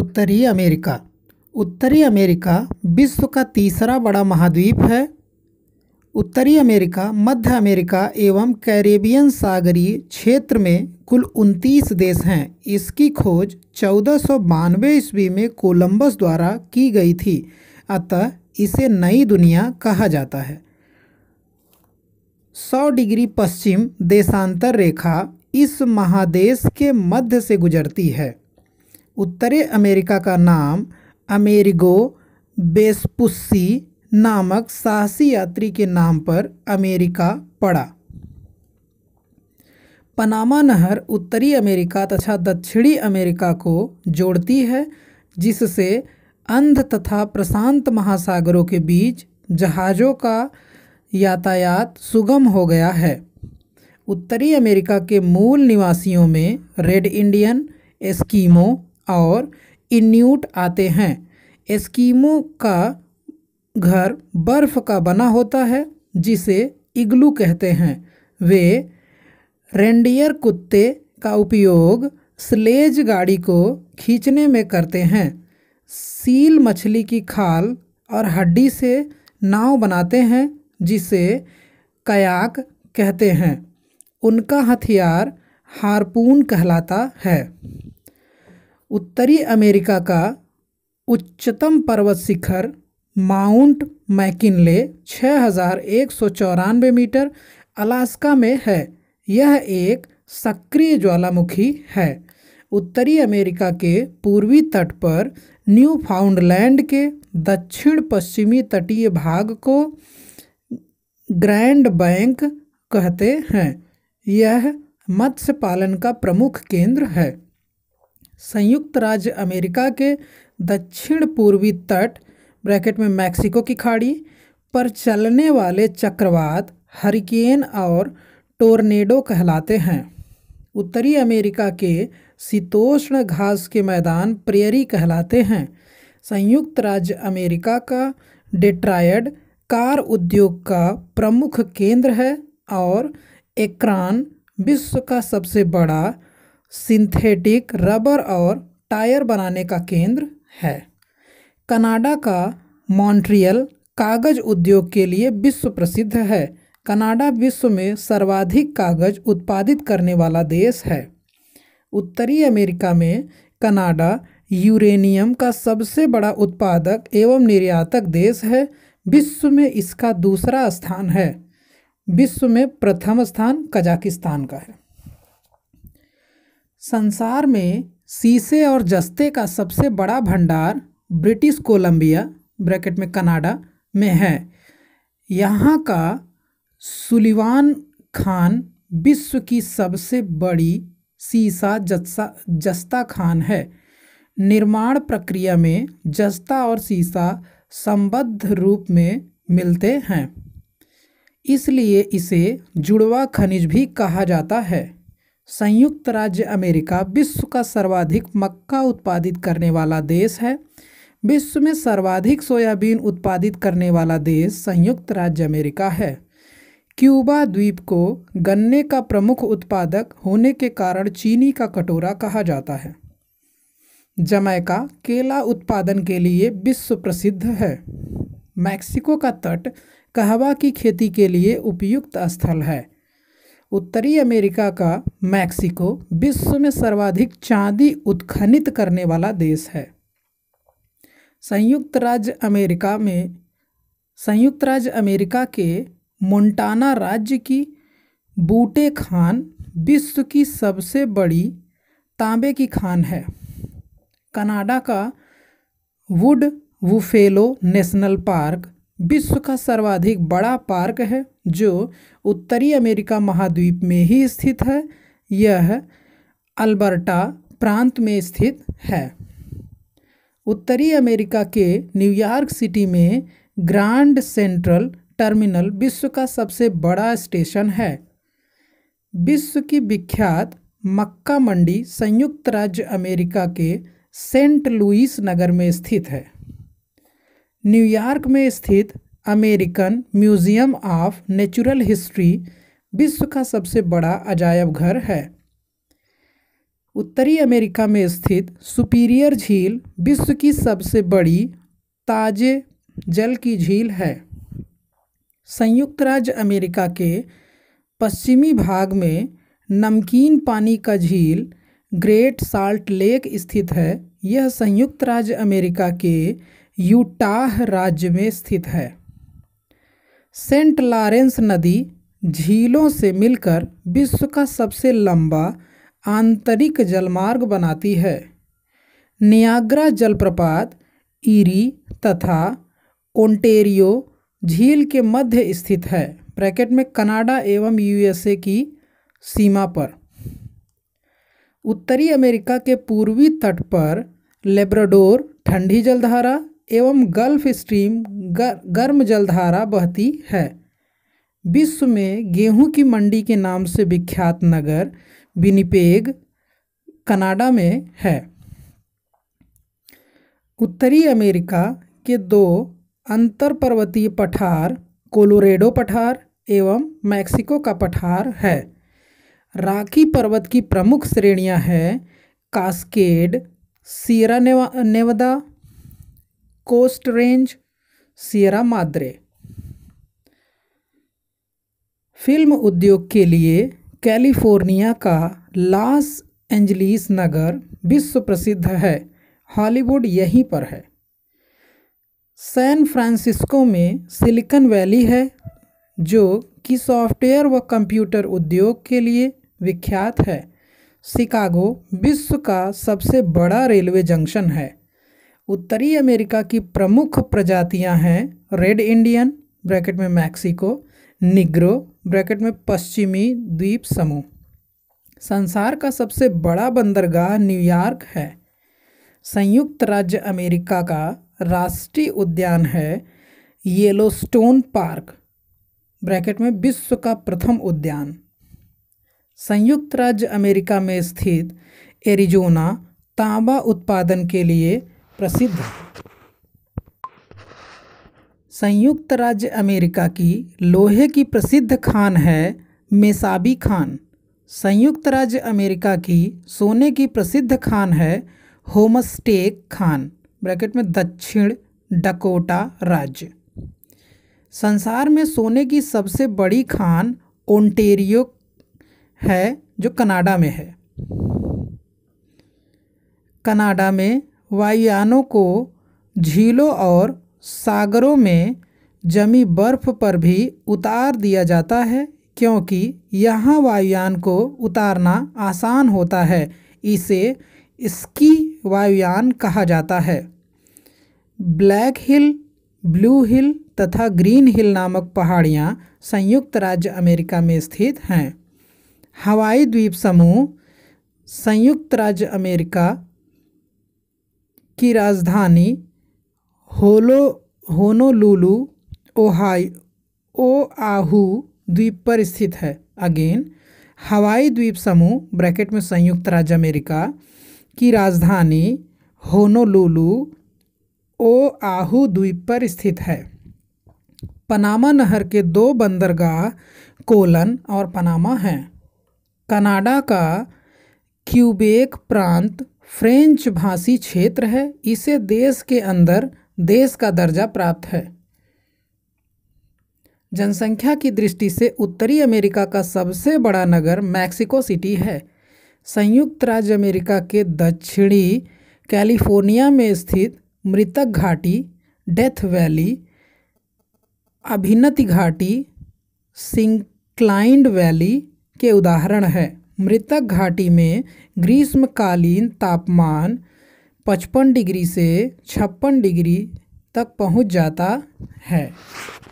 उत्तरी अमेरिका उत्तरी अमेरिका विश्व का तीसरा बड़ा महाद्वीप है उत्तरी अमेरिका मध्य अमेरिका एवं कैरेबियन सागरीय क्षेत्र में कुल उनतीस देश हैं इसकी खोज चौदह सौ बानवे ईस्वी में कोलंबस द्वारा की गई थी अतः इसे नई दुनिया कहा जाता है सौ डिग्री पश्चिम देशांतर रेखा इस महादेश के मध्य से गुजरती है उत्तरी अमेरिका का नाम अमेरिगो बेस्पुस्सी नामक साहसी यात्री के नाम पर अमेरिका पड़ा पनामा नहर उत्तरी अमेरिका तथा दक्षिणी अमेरिका को जोड़ती है जिससे अंध तथा प्रशांत महासागरों के बीच जहाज़ों का यातायात सुगम हो गया है उत्तरी अमेरिका के मूल निवासियों में रेड इंडियन एस्कीमो और इन्यूट आते हैं एस्कीमो का घर बर्फ़ का बना होता है जिसे इग्लू कहते हैं वे रेंडियर कुत्ते का उपयोग स्लेज गाड़ी को खींचने में करते हैं सील मछली की खाल और हड्डी से नाव बनाते हैं जिसे कयाक कहते हैं उनका हथियार हारपून कहलाता है उत्तरी अमेरिका का उच्चतम पर्वत शिखर माउंट मैकिनले चौरानवे मीटर अलास्का में है यह एक सक्रिय ज्वालामुखी है उत्तरी अमेरिका के पूर्वी तट पर न्यू फाउंडलैंड के दक्षिण पश्चिमी तटीय भाग को ग्रैंड बैंक कहते हैं यह मत्स्य पालन का प्रमुख केंद्र है संयुक्त राज्य अमेरिका के दक्षिण पूर्वी तट ब्रैकेट में मैक्सिको की खाड़ी पर चलने वाले चक्रवात हरिकेन और टोर्नेडो कहलाते हैं उत्तरी अमेरिका के शीतोष्ण घास के मैदान प्रेयरी कहलाते हैं संयुक्त राज्य अमेरिका का डेट्रायड कार उद्योग का प्रमुख केंद्र है और एकरान विश्व का सबसे बड़ा सिंथेटिक रबर और टायर बनाने का केंद्र है कनाडा का मॉन्ट्रियल कागज उद्योग के लिए विश्व प्रसिद्ध है कनाडा विश्व में सर्वाधिक कागज उत्पादित करने वाला देश है उत्तरी अमेरिका में कनाडा यूरेनियम का सबसे बड़ा उत्पादक एवं निर्यातक देश है विश्व में इसका दूसरा स्थान है विश्व में प्रथम स्थान कजाकिस्तान का है संसार में शीशे और जस्ते का सबसे बड़ा भंडार ब्रिटिश कोलंबिया ब्रैकेट में कनाडा में है यहाँ का सुलिवान खान विश्व की सबसे बड़ी सीसा जस्ता जस्ता खान है निर्माण प्रक्रिया में जस्ता और सीसा संबद्ध रूप में मिलते हैं इसलिए इसे जुड़वा खनिज भी कहा जाता है संयुक्त राज्य अमेरिका विश्व का सर्वाधिक मक्का उत्पादित करने वाला देश है विश्व में सर्वाधिक सोयाबीन उत्पादित करने वाला देश संयुक्त राज्य अमेरिका है क्यूबा द्वीप को गन्ने का प्रमुख उत्पादक होने के कारण चीनी का कटोरा कहा जाता है जमैका केला उत्पादन के लिए विश्व प्रसिद्ध है मैक्सिको का तट कहवा की खेती के लिए उपयुक्त स्थल है उत्तरी अमेरिका का मैक्सिको विश्व में सर्वाधिक चांदी उत्खनित करने वाला देश है संयुक्त राज्य अमेरिका में संयुक्त राज्य अमेरिका के मोन्टाना राज्य की बूटे खान विश्व की सबसे बड़ी तांबे की खान है कनाडा का वुड वुफेलो नेशनल पार्क विश्व का सर्वाधिक बड़ा पार्क है जो उत्तरी अमेरिका महाद्वीप में ही स्थित है यह अल्बर्टा प्रांत में स्थित है उत्तरी अमेरिका के न्यूयॉर्क सिटी में ग्रांड सेंट्रल टर्मिनल विश्व का सबसे बड़ा स्टेशन है विश्व की विख्यात मक्का मंडी संयुक्त राज्य अमेरिका के सेंट लुइस नगर में स्थित है न्यूयॉर्क में स्थित American Museum of Natural History विश्व का सबसे बड़ा अजायब घर है उत्तरी अमेरिका में स्थित सुपीरियर झील विश्व की सबसे बड़ी ताजे जल की झील है संयुक्त राज्य अमेरिका के पश्चिमी भाग में नमकीन पानी का झील ग्रेट साल्ट लेक स्थित है यह संयुक्त राज्य अमेरिका के यूटाह राज्य में स्थित है सेंट लॉरेंस नदी झीलों से मिलकर विश्व का सबसे लंबा आंतरिक जलमार्ग बनाती है नियाग्रा जलप्रपात ईरी तथा ओंटेरियो झील के मध्य स्थित है ब्रैकेट में कनाडा एवं यूएसए की सीमा पर उत्तरी अमेरिका के पूर्वी तट पर लेब्राडोर ठंडी जलधारा एवं गल्फ स्ट्रीम गर्म जलधारा बहती है विश्व में गेहूं की मंडी के नाम से विख्यात नगर विनिपेग कनाडा में है उत्तरी अमेरिका के दो अंतर पर्वतीय पठार कोलोरेडो पठार एवं मैक्सिको का पठार है राखी पर्वत की प्रमुख श्रेणियां हैं Cascade Sierra Nevada, Nevada coast range Sierra Madre film उद्योग के लिए कैलिफोर्निया का लॉस एंजलिस नगर विश्व प्रसिद्ध है हॉलीवुड यहीं पर है सैन फ्रांसिस्को में सिलिकन वैली है जो कि सॉफ्टवेयर व कंप्यूटर उद्योग के लिए विख्यात है शिकागो विश्व का सबसे बड़ा रेलवे जंक्शन है उत्तरी अमेरिका की प्रमुख प्रजातियां हैं रेड इंडियन ब्रैकेट में मैक्सिको निग्रो ब्रैकेट में पश्चिमी द्वीप समूह संसार का सबसे बड़ा बंदरगाह न्यूयॉर्क है संयुक्त राज्य अमेरिका का राष्ट्रीय उद्यान है येलोस्टोन पार्क ब्रैकेट में विश्व का प्रथम उद्यान संयुक्त राज्य अमेरिका में स्थित एरिजोना तांबा उत्पादन के लिए प्रसिद्ध है संयुक्त राज्य अमेरिका की लोहे की प्रसिद्ध खान है मेसाबी खान संयुक्त राज्य अमेरिका की सोने की प्रसिद्ध खान है होमस्टेक खान ब्रैकेट में दक्षिण डकोटा राज्य संसार में सोने की सबसे बड़ी खान ओंटेरियो है जो कनाडा में है कनाडा में वायुयानों को झीलों और सागरों में जमी बर्फ पर भी उतार दिया जाता है क्योंकि यहाँ वायुयान को उतारना आसान होता है इसे स्की वायुयान कहा जाता है ब्लैक हिल ब्लू हिल तथा ग्रीन हिल नामक पहाड़ियाँ संयुक्त राज्य अमेरिका में स्थित हैं हवाई द्वीप समूह संयुक्त राज्य अमेरिका की राजधानी होलो होनोलुलु ओहाई आहू द्वीप पर स्थित है अगेन हवाई द्वीप समूह ब्रैकेट में संयुक्त राज्य अमेरिका की राजधानी होनोलुलु ओ आहू द्वीप पर स्थित है पनामा नहर के दो बंदरगाह कोलन और पनामा हैं कनाडा का क्यूबेक प्रांत फ्रेंच भाषी क्षेत्र है इसे देश के अंदर देश का दर्जा प्राप्त है जनसंख्या की दृष्टि से उत्तरी अमेरिका का सबसे बड़ा नगर मैक्सिको सिटी है संयुक्त राज्य अमेरिका के दक्षिणी कैलिफोर्निया में स्थित मृतक घाटी डेथ वैली अभिनति घाटी सिंक्लाइंड वैली के उदाहरण है मृतक घाटी में ग्रीष्मकालीन तापमान पचपन डिग्री से छप्पन डिग्री तक पहुँच जाता है